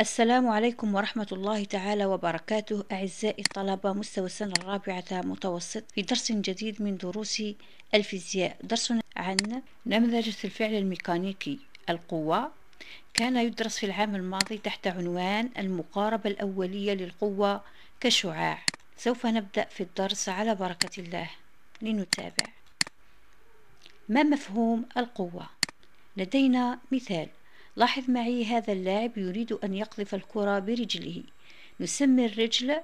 السلام عليكم ورحمة الله تعالى وبركاته أعزائي الطلبة مستوى السنة الرابعة متوسط في درس جديد من دروس الفيزياء درس عن نمذجة الفعل الميكانيكي القوة كان يدرس في العام الماضي تحت عنوان المقاربة الأولية للقوة كشعاع سوف نبدأ في الدرس على بركة الله لنتابع ما مفهوم القوة؟ لدينا مثال لاحظ معي هذا اللاعب يريد أن يقذف الكرة برجله نسمي الرجل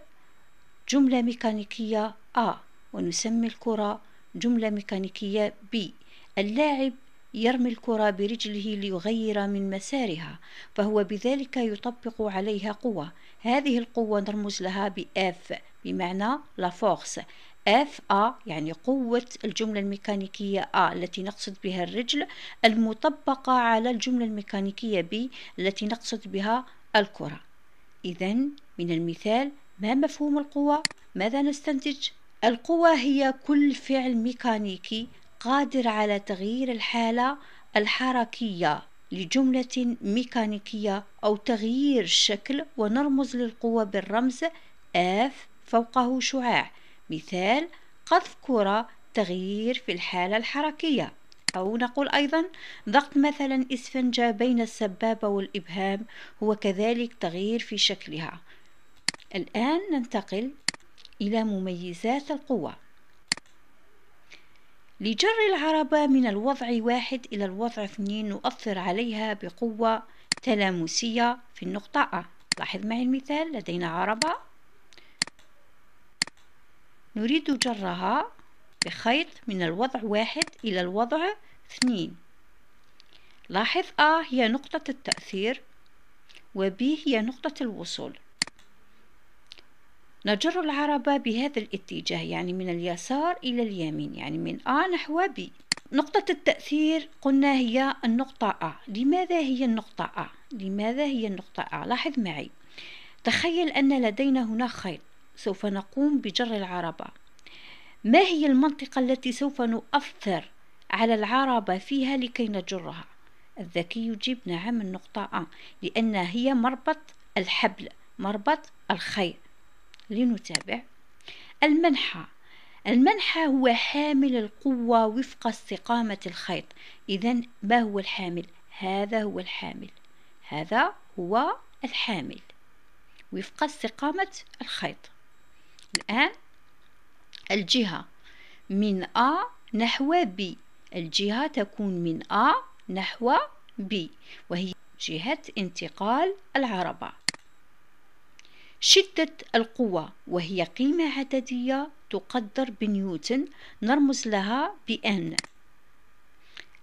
جملة ميكانيكية A ونسمي الكرة جملة ميكانيكية B اللاعب يرمي الكرة برجله ليغير من مسارها فهو بذلك يطبق عليها قوة هذه القوة نرمز لها بإف بمعنى لا فورس اف ا يعني قوة الجملة الميكانيكية ا التي نقصد بها الرجل المطبقة على الجملة الميكانيكية B التي نقصد بها الكرة إذا من المثال ما مفهوم القوة؟ ماذا نستنتج؟ القوة هي كل فعل ميكانيكي قادر على تغيير الحالة الحركية لجملة ميكانيكية أو تغيير الشكل ونرمز للقوة بالرمز F فوقه شعاع مثال قذف كرة تغيير في الحالة الحركية أو نقول أيضا ضغط مثلا إسفنجة بين السبابة والإبهام هو كذلك تغيير في شكلها الآن ننتقل إلى مميزات القوة لجر العربة من الوضع واحد إلى الوضع اثنين نؤثر عليها بقوة تلامسية في النقطة أ لاحظ معي المثال لدينا عربة نريد جرها بخيط من الوضع واحد إلى الوضع اثنين لاحظ A هي نقطة التأثير و B هي نقطة الوصول نجر العربة بهذا الاتجاه يعني من اليسار إلى اليمين يعني من A نحو B نقطة التأثير قلنا هي النقطة A لماذا هي النقطة A؟ لماذا هي النقطة A؟ لاحظ معي تخيل أن لدينا هنا خيط سوف نقوم بجر العربة ما هي المنطقة التي سوف نؤثر على العربة فيها لكي نجرها الذكي يجيب نعم النقطة أ لأن هي مربط الحبل مربط الخير لنتابع المنحى المنحى هو حامل القوة وفق استقامة الخيط إذا ما هو الحامل؟ هذا هو الحامل هذا هو الحامل وفق استقامة الخيط الآن الجهة من أ نحو ب الجهة تكون من أ نحو ب وهي جهة انتقال العربة شدة القوة وهي قيمة عددية تقدر بنيوتن نرمز لها بأن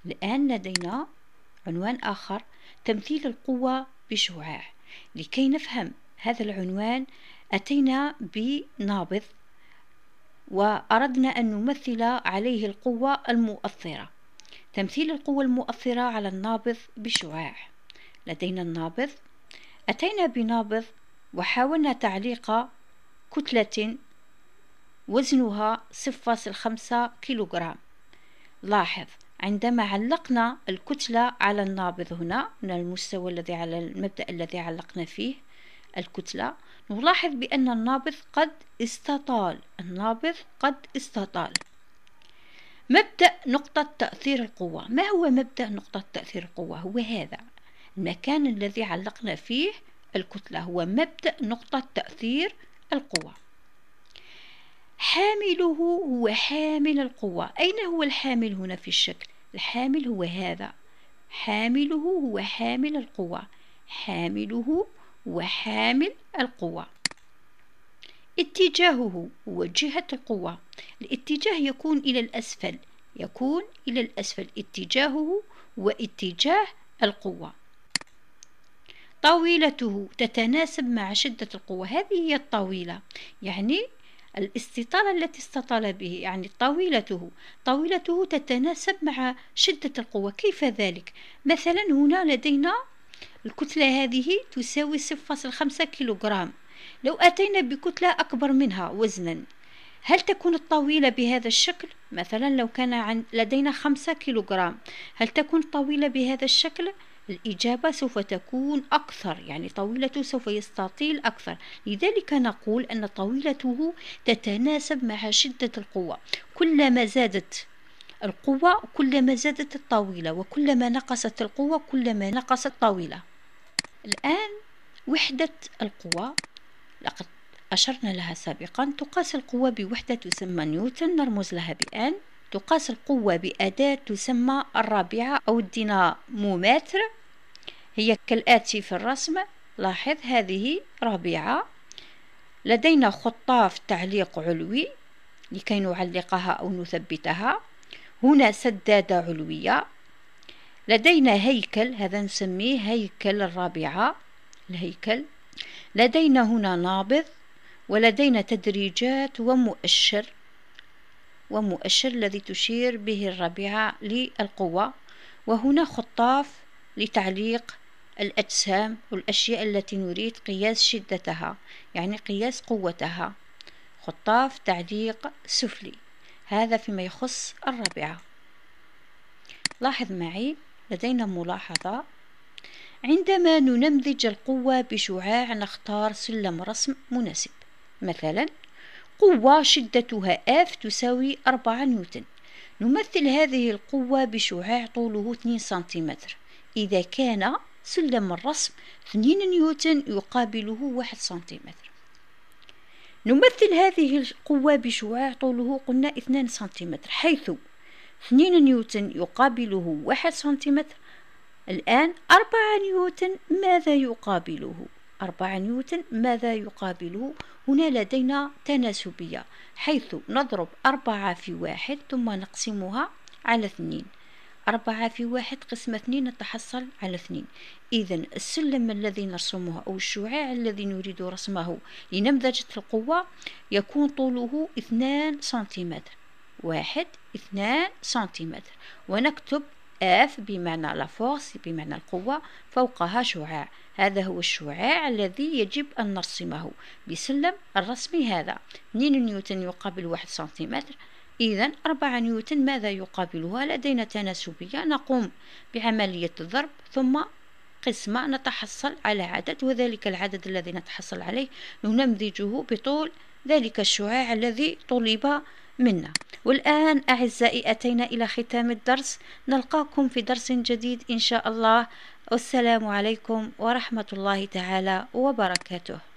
الآن لدينا عنوان آخر تمثيل القوة بشعاع لكي نفهم هذا العنوان أتينا بنابض وأردنا أن نمثل عليه القوة المؤثرة تمثيل القوة المؤثرة على النابض بشعاع لدينا النابض أتينا بنابض وحاولنا تعليق كتلة وزنها 0.5 كيلوغرام لاحظ عندما علقنا الكتلة على النابض هنا من المستوى الذي على المبدأ الذي علقنا فيه الكتلة نلاحظ بأن النابض قد استطال النابض قد استطال مبدأ نقطة تأثير القوة ما هو مبدأ نقطة تأثير القوة هو هذا المكان الذي علقنا فيه الكتلة هو مبدأ نقطة تأثير القوة حامله هو حامل القوة أين هو الحامل هنا في الشكل الحامل هو هذا حامله هو حامل القوة حامله وحامل القوة اتجاهه وجهة القوة الاتجاه يكون إلى الأسفل يكون إلى الأسفل اتجاهه واتجاه القوة طاولته تتناسب مع شدة القوة هذه هي الطويلة يعني الاستطالة التي استطال به يعني طاولته طاولته تتناسب مع شدة القوة كيف ذلك؟ مثلا هنا لدينا الكتلة هذه تساوي 0.5 كيلوغرام لو أتينا بكتلة أكبر منها وزنا هل تكون الطويلة بهذا الشكل؟ مثلا لو كان عن لدينا خمسة كيلوغرام هل تكون طويلة بهذا الشكل؟ الإجابة سوف تكون أكثر يعني طويلته سوف يستطيل أكثر لذلك نقول أن طويلته تتناسب مع شدة القوة كلما زادت القوة كلما زادت الطويلة وكلما نقصت القوة كلما نقصت الطويلة الآن وحدة القوى لقد أشرنا لها سابقا تقاس القوة بوحدة تسمى نيوتن نرمز لها بآن تقاس القوة بأداة تسمى الرابعة أو الديناموماتر هي كالآتي في الرسم لاحظ هذه رابعة لدينا خطاف تعليق علوي لكي نعلقها أو نثبتها هنا سدادة علوية لدينا هيكل هذا نسميه هيكل الرابعة الهيكل لدينا هنا نابض ولدينا تدريجات ومؤشر ومؤشر الذي تشير به الرابعة للقوة وهنا خطاف لتعليق الأجسام والأشياء التي نريد قياس شدتها يعني قياس قوتها خطاف تعليق سفلي هذا فيما يخص الرابعة لاحظ معي لدينا ملاحظة عندما ننمذج القوة بشعاع نختار سلم رسم مناسب مثلا قوة شدتها F تساوي 4 نيوتن نمثل هذه القوة بشعاع طوله 2 سنتيمتر إذا كان سلم الرسم 2 نيوتن يقابله 1 سنتيمتر نمثل هذه القوة بشعاع طوله قلنا 2 سنتيمتر حيث 2 نيوتن يقابله واحد سنتيمتر الآن أربعة نيوتن ماذا يقابله أربعة نيوتن ماذا يقابله هنا لدينا تناسبية حيث نضرب أربعة في واحد ثم نقسمها على اثنين أربعة في واحد قسمة اثنين نتحصل على اثنين إذا السلم الذي نرسمه أو الشعاع الذي نريد رسمه لنمذجة القوة يكون طوله اثنان سنتيمتر واحد اثنان سنتيمتر ونكتب اف بمعنى لا فورس بمعنى القوة فوقها شعاع هذا هو الشعاع الذي يجب أن نرسمه بسلم الرسم هذا 2 نيوتن يقابل 1 سنتيمتر إذا 4 نيوتن ماذا يقابلها لدينا تناسبية نقوم بعملية الضرب ثم قسمة نتحصل على عدد وذلك العدد الذي نتحصل عليه ننمذجه بطول ذلك الشعاع الذي طلب منا والآن أعزائي أتينا إلى ختام الدرس نلقاكم في درس جديد إن شاء الله والسلام عليكم ورحمة الله تعالى وبركاته